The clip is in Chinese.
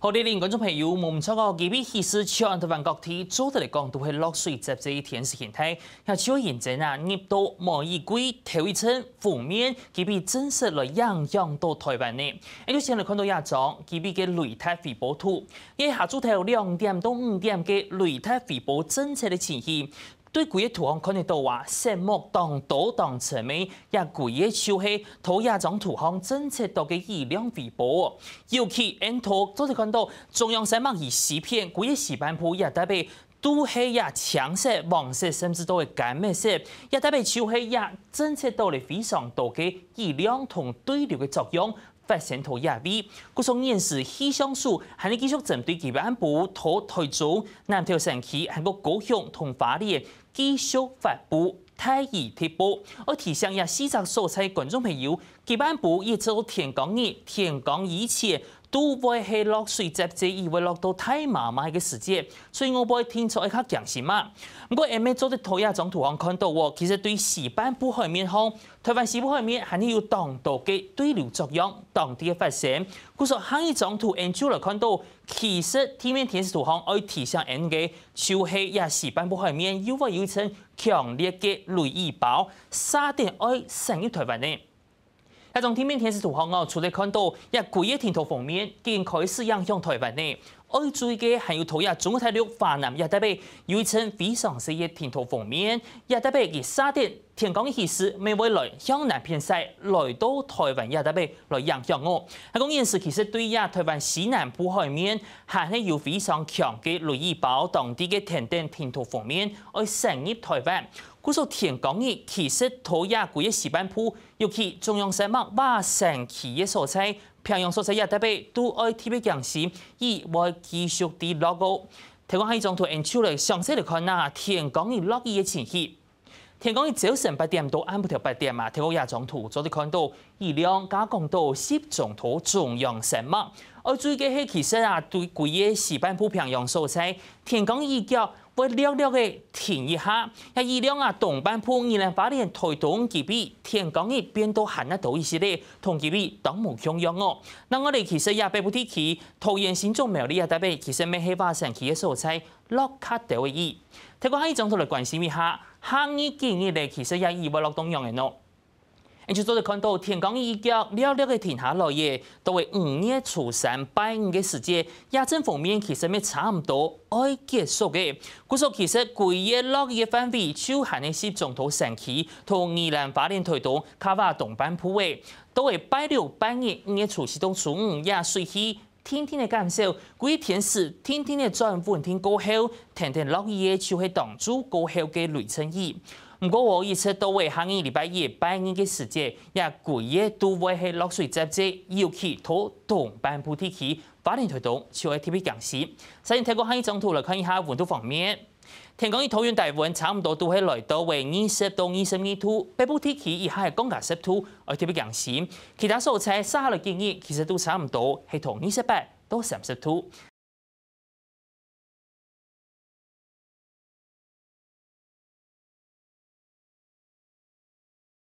好的，連观众朋友，我们錯嘅幾筆喜事，潮汕同雲貴提早来讲都会落水接这一天時态。提，嚇潮汕人啊，熱多冇易過，头一层负面，幾筆真实来样样到台湾呢？一組先嚟看到一張幾筆嘅雷台彙博图，因為下早有两点到五点嘅雷台彙博政策的情形，对古嘅土像，肯定都話色木当土当沉迷。一古嘅秋黑土一种土像，真策都嘅以量分布。尤其沿途，早啲看到中央山脉以西片，古嘅石班坡也代表都黑呀、青色、黄色，甚至都会干咩色，也代表秋黑呀真策到嚟非常大嘅異量同对流嘅作用。发渗透也微，佮上央视气象台，还能继续针对今晚部土台中南投山区韩国高雄同花莲继续发布太雨贴布，我提醒一下西藏所在观众朋友，今晚部也做天降雨，天降雨切。都会係落水，甚以为落到太麻麻嘅时间，所以我会听出係卡讲什嘛。不过後尾做的圖也种土我看到喎，其实对西板部海面康，台湾西板海面还有有強度嘅对流作用，当地嘅发生。故说下一种土研究来看到，其实地面天示圖康可提睇上佢嘅潮汐也石板坡海面有会有一层强烈嘅雷雨暴，沙点可以成日湾内。台中地面电视图像哦，除了看到一贵的天头封面，更经开始影响台湾呢。我注意嘅系涂鸦下总体量泛南也特别有一层非常细嘅甜头方面，也特别嘅沙特天江嘅气势慢来向南偏西来到台湾也特别来影响我。阿讲，因是其实对亚台湾西南部海面系有非常强嘅雷雨保当地嘅甜甜甜头方面而成入台湾。嗰个天江嘅其实透过个一西半部，尤其中央山脉北上起一所在。平阳蔬菜也特别多爱提别强势，伊还继续伫落高。透过下一种图，按手来详细来看呐，天光伊落雨的情形。天光伊早晨八点到暗晡头八点嘛，透过下一张图，早起看到一两加工到十种图中央神码。而最近迄其实啊，对贵个半铺平阳蔬菜，天光伊叫。会略略的停一下，那二两啊，动半铺二零八年台东这边天港的变都咸得多一丝咧，同这边当务中央哦，那我哋其实也被不提起，拖延心中苗咧也代表其实咩黑发生起的时候才落卡维意，睇过阿姨政府来关心一下，乡里建议咧其实也意个落东洋的哦。你就昨日看到天光一亮，了了的天下落雨，都会五月初三拜五的时间，亚正方面其实咪差唔多爱结束嘅。古说其实贵夜落夜范围就寒的时中途升起，同宜兰发电推动开发东半铺位，都会拜六拜日五月初四到初五也水起，天天的感受，贵天使天天的转晚天过后，天天落夜就会挡住过后嘅雷阵雨。唔过我预测到下个礼拜一、拜年嘅时节，也贵的都会系落水几度，尤其在东北部地区，发展推动，超过特别七度。首先透过下一张图来看一下温度方面，天讲伊桃园大部分差唔多都来到为二十到二十二度，北部天气以下系降加十度，特别七度。其他所在沙乐建议其实都差唔多，系同二十八到三十度。